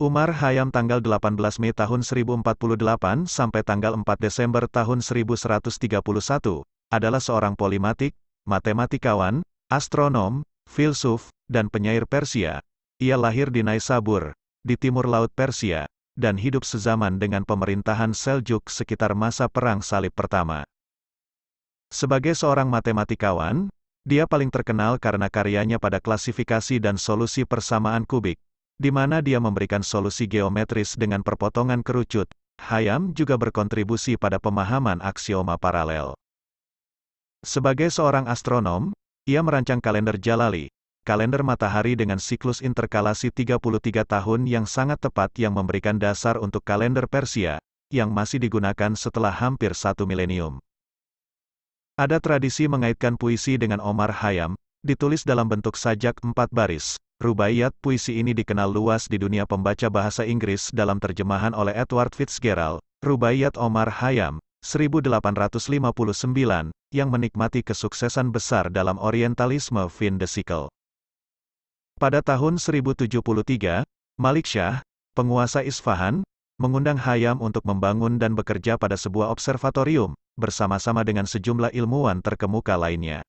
Umar Hayam tanggal 18 Mei tahun 1048 sampai tanggal 4 Desember tahun 1131, adalah seorang polimatik, matematikawan, astronom, filsuf, dan penyair Persia. Ia lahir di Naisabur, di timur laut Persia, dan hidup sezaman dengan pemerintahan Seljuk sekitar masa Perang Salib Pertama. Sebagai seorang matematikawan, dia paling terkenal karena karyanya pada klasifikasi dan solusi persamaan kubik, di mana dia memberikan solusi geometris dengan perpotongan kerucut. Hayam juga berkontribusi pada pemahaman aksioma paralel. Sebagai seorang astronom, ia merancang kalender Jalali, kalender matahari dengan siklus interkalasi 33 tahun yang sangat tepat yang memberikan dasar untuk kalender Persia, yang masih digunakan setelah hampir satu milenium. Ada tradisi mengaitkan puisi dengan Omar Hayam, ditulis dalam bentuk sajak empat baris, Rubaiyat puisi ini dikenal luas di dunia pembaca bahasa Inggris dalam terjemahan oleh Edward Fitzgerald, Rubaiyat Omar Hayam, 1859, yang menikmati kesuksesan besar dalam Orientalisme fin de siècle. Pada tahun 1073, Malik Shah, penguasa Isfahan, mengundang Hayam untuk membangun dan bekerja pada sebuah observatorium, bersama-sama dengan sejumlah ilmuwan terkemuka lainnya.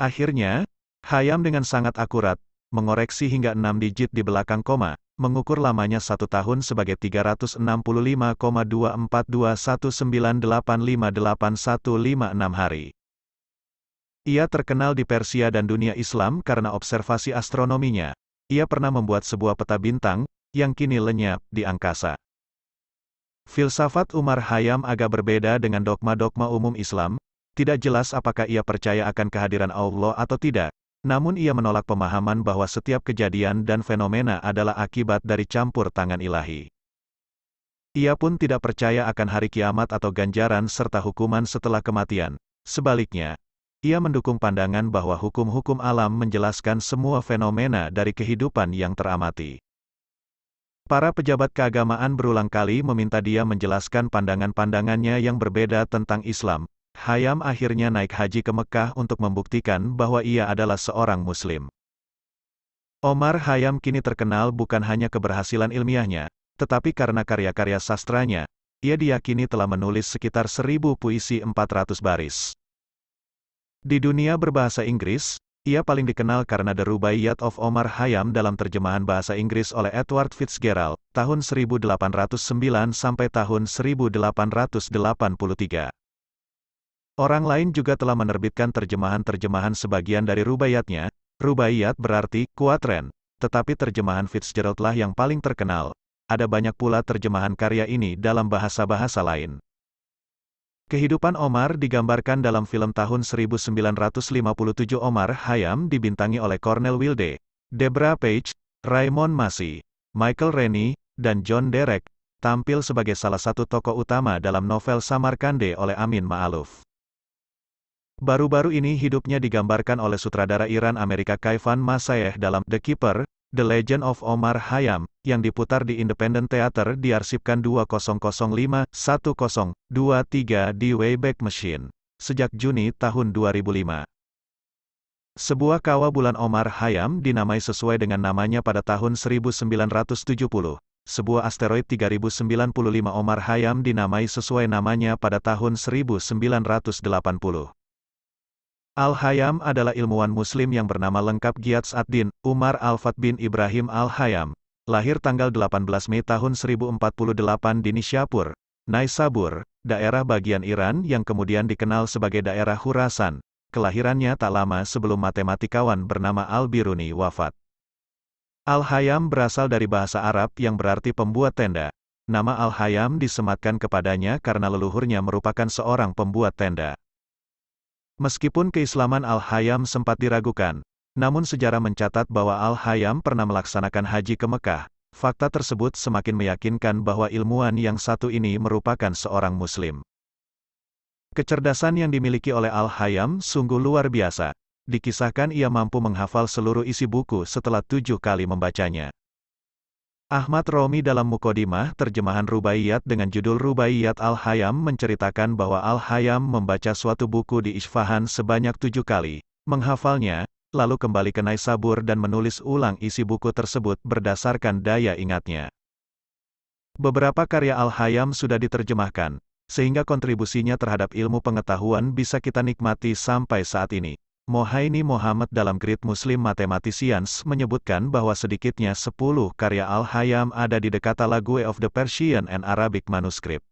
Akhirnya, Hayam dengan sangat akurat, mengoreksi hingga 6 digit di belakang koma, mengukur lamanya satu tahun sebagai 365,24219858156 hari. Ia terkenal di Persia dan dunia Islam karena observasi astronominya. Ia pernah membuat sebuah peta bintang, yang kini lenyap di angkasa. Filsafat Umar Hayam agak berbeda dengan dogma-dogma umum Islam, tidak jelas apakah ia percaya akan kehadiran Allah atau tidak, namun ia menolak pemahaman bahwa setiap kejadian dan fenomena adalah akibat dari campur tangan ilahi. Ia pun tidak percaya akan hari kiamat atau ganjaran serta hukuman setelah kematian. Sebaliknya, ia mendukung pandangan bahwa hukum-hukum alam menjelaskan semua fenomena dari kehidupan yang teramati. Para pejabat keagamaan berulang kali meminta dia menjelaskan pandangan-pandangannya yang berbeda tentang Islam, Hayam akhirnya naik haji ke Mekah untuk membuktikan bahwa ia adalah seorang muslim. Omar Hayam kini terkenal bukan hanya keberhasilan ilmiahnya, tetapi karena karya-karya sastranya, ia diyakini telah menulis sekitar 1000 puisi 400 baris. Di dunia berbahasa Inggris, ia paling dikenal karena The Rubaiyat of Omar Hayam dalam terjemahan bahasa Inggris oleh Edward Fitzgerald, tahun 1809 sampai tahun 1883. Orang lain juga telah menerbitkan terjemahan-terjemahan sebagian dari rubaiyatnya, rubaiyat berarti kuatren, tetapi terjemahan Fitzgerald lah yang paling terkenal. Ada banyak pula terjemahan karya ini dalam bahasa-bahasa lain. Kehidupan Omar digambarkan dalam film tahun 1957 Omar Hayam dibintangi oleh Cornel Wilde, Debra Page, Raymond Massey, Michael Rennie, dan John Derek, tampil sebagai salah satu tokoh utama dalam novel Samarkande oleh Amin Ma'aluf. Baru-baru ini hidupnya digambarkan oleh sutradara Iran Amerika Kaifan Masayeh dalam The Keeper, The Legend of Omar Hayam, yang diputar di Independent Theater diarsipkan 2005-1023 di Wayback Machine, sejak Juni tahun 2005. Sebuah kawah bulan Omar Hayam dinamai sesuai dengan namanya pada tahun 1970. Sebuah asteroid 3095 Omar Hayam dinamai sesuai namanya pada tahun 1980. Al-Hayam adalah ilmuwan muslim yang bernama lengkap Giyad Saddin, Umar Al-Fat bin Ibrahim Al-Hayam. Lahir tanggal 18 Mei tahun 1048 di Nishapur, Naisabur, daerah bagian Iran yang kemudian dikenal sebagai daerah Hurasan. Kelahirannya tak lama sebelum matematikawan bernama Al-Biruni wafat. Al-Hayam berasal dari bahasa Arab yang berarti pembuat tenda. Nama Al-Hayam disematkan kepadanya karena leluhurnya merupakan seorang pembuat tenda. Meskipun keislaman Al-Hayam sempat diragukan, namun sejarah mencatat bahwa Al-Hayam pernah melaksanakan haji ke Mekah. Fakta tersebut semakin meyakinkan bahwa ilmuwan yang satu ini merupakan seorang muslim. Kecerdasan yang dimiliki oleh Al-Hayam sungguh luar biasa. Dikisahkan ia mampu menghafal seluruh isi buku setelah tujuh kali membacanya. Ahmad Romi dalam Mukodimah terjemahan Rubaiyat dengan judul Rubaiyat Al-Hayam menceritakan bahwa Al-Hayam membaca suatu buku di Isfahan sebanyak tujuh kali, menghafalnya, lalu kembali ke Naisabur dan menulis ulang isi buku tersebut berdasarkan daya ingatnya. Beberapa karya Al-Hayam sudah diterjemahkan, sehingga kontribusinya terhadap ilmu pengetahuan bisa kita nikmati sampai saat ini. Mohaini Muhammad dalam Grid Muslim Mathematicians menyebutkan bahwa sedikitnya 10 karya Al-Hayam ada di dekat Lague of the Persian and Arabic Manuscript.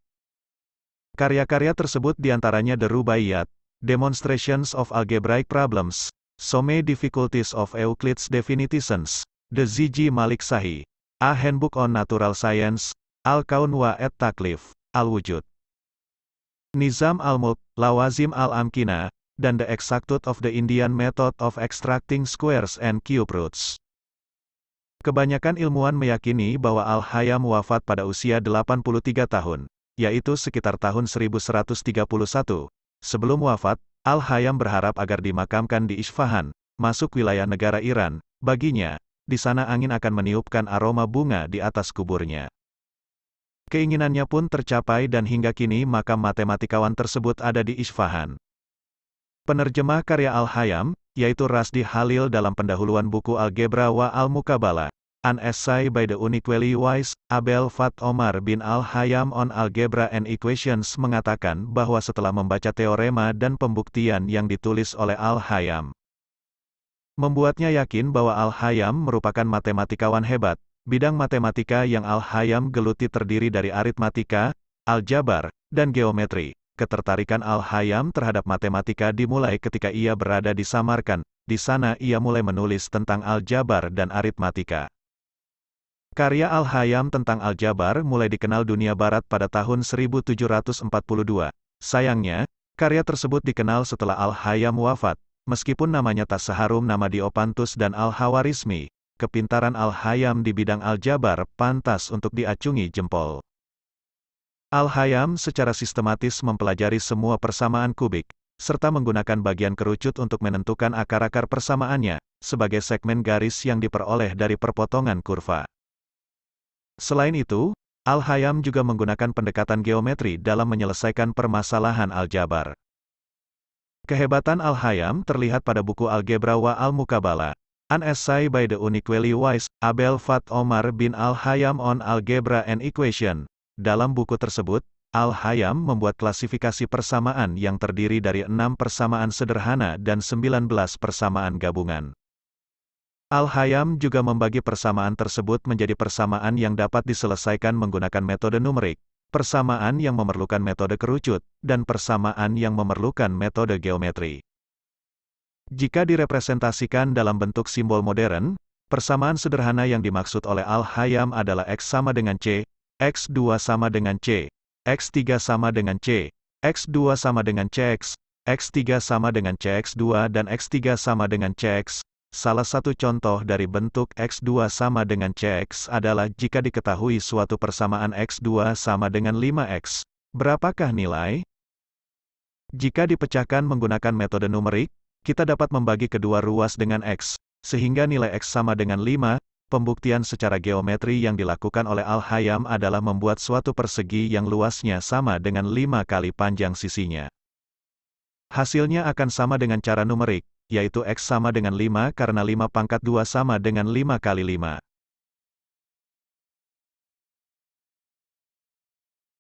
Karya-karya tersebut diantaranya The Rubaiyat, Demonstrations of Algebraic Problems, Some Difficulties of Euclid's Definitions, The Ziji Malik Sahi, A Handbook on Natural Science, Al-Kaun wa et Taklif, Al-Wujud. Nizam al-Mulk, Lawazim al-Amkina, dan the exactitude of the Indian method of extracting squares and cube roots. Kebanyakan ilmuwan meyakini bahwa Al-Hayam wafat pada usia 83 tahun, yaitu sekitar tahun 1131. Sebelum wafat, Al-Hayam berharap agar dimakamkan di Isfahan, masuk wilayah negara Iran. Baginya, di sana angin akan meniupkan aroma bunga di atas kuburnya. Keinginannya pun tercapai dan hingga kini makam matematikawan tersebut ada di Isfahan. Penerjemah karya Al-Hayam, yaitu Rasdi Halil dalam pendahuluan buku Algebra wa Al-Mukabala. An Essay by the Uniquely Wise, Abel Fat Omar bin Al-Hayam on Algebra and Equations mengatakan bahwa setelah membaca teorema dan pembuktian yang ditulis oleh Al-Hayam, membuatnya yakin bahwa Al-Hayam merupakan matematikawan hebat. Bidang matematika yang Al-Hayam geluti terdiri dari aritmatika, aljabar, dan geometri. Ketertarikan Al-Hayam terhadap matematika dimulai ketika ia berada di Samarkand. Di sana ia mulai menulis tentang aljabar dan aritmatika. Karya Al-Hayam tentang aljabar mulai dikenal dunia barat pada tahun 1742. Sayangnya, karya tersebut dikenal setelah Al-Hayam wafat. Meskipun namanya tak seharum nama Diopantus dan Al-Hawarizmi, kepintaran Al-Hayam di bidang aljabar pantas untuk diacungi jempol. Al-Hayam secara sistematis mempelajari semua persamaan kubik, serta menggunakan bagian kerucut untuk menentukan akar-akar persamaannya, sebagai segmen garis yang diperoleh dari perpotongan kurva. Selain itu, Al-Hayam juga menggunakan pendekatan geometri dalam menyelesaikan permasalahan aljabar. Kehebatan Al-Hayam terlihat pada buku Algebra wa Al-Mukabala, An Essay by the Uniquely Wise, Abel Fat Omar bin Al-Hayam on Algebra and Equation, dalam buku tersebut, Al-Hayam membuat klasifikasi persamaan yang terdiri dari enam persamaan sederhana dan 19 persamaan gabungan. Al-Hayam juga membagi persamaan tersebut menjadi persamaan yang dapat diselesaikan menggunakan metode numerik, persamaan yang memerlukan metode kerucut, dan persamaan yang memerlukan metode geometri. Jika direpresentasikan dalam bentuk simbol modern, persamaan sederhana yang dimaksud oleh Al-Hayam adalah X sama dengan C, X2 sama dengan C, X3 sama dengan C, X2 sama dengan CX, X3 sama dengan CX2 dan X3 sama dengan CX. Salah satu contoh dari bentuk X2 sama dengan CX adalah jika diketahui suatu persamaan X2 sama dengan 5X. Berapakah nilai? Jika dipecahkan menggunakan metode numerik, kita dapat membagi kedua ruas dengan X, sehingga nilai X sama dengan 5, pembuktian secara geometri yang dilakukan oleh Al-Hayam adalah membuat suatu persegi yang luasnya sama dengan lima kali panjang sisinya. Hasilnya akan sama dengan cara numerik, yaitu X sama dengan 5 karena 5 pangkat 2 sama dengan 5 kali 5.